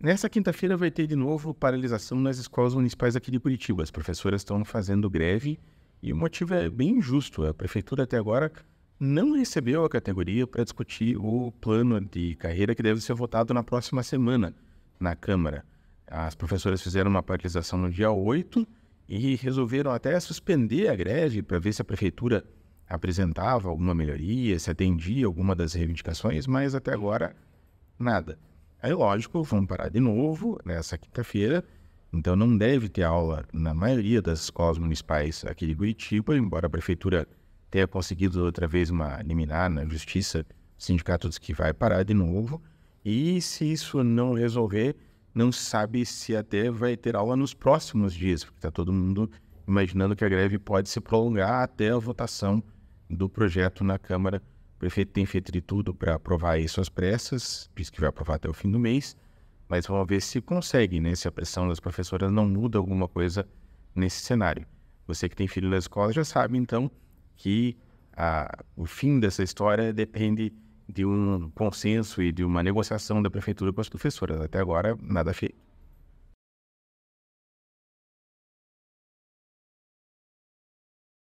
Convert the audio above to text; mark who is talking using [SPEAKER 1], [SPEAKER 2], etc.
[SPEAKER 1] Nessa quinta-feira vai ter de novo paralisação nas escolas municipais aqui de Curitiba. As professoras estão fazendo greve e o motivo é bem justo. A prefeitura até agora não recebeu a categoria para discutir o plano de carreira que deve ser votado na próxima semana na Câmara. As professoras fizeram uma paralisação no dia 8 e resolveram até suspender a greve para ver se a prefeitura apresentava alguma melhoria, se atendia alguma das reivindicações, mas até agora nada. Aí, lógico, vão parar de novo nessa quinta-feira. Então, não deve ter aula na maioria das escolas municipais aqui de Curitiba, embora a prefeitura tenha conseguido outra vez uma liminar na justiça. O sindicato diz que vai parar de novo. E se isso não resolver, não sabe se até vai ter aula nos próximos dias, porque está todo mundo imaginando que a greve pode se prolongar até a votação do projeto na Câmara o prefeito tem feito de tudo para aprovar isso às pressas, diz que vai aprovar até o fim do mês, mas vamos ver se consegue, né? Se a pressão das professoras não muda alguma coisa nesse cenário. Você que tem filho na escola já sabe, então, que a, o fim dessa história depende de um consenso e de uma negociação da prefeitura com as professoras. Até agora, nada feito.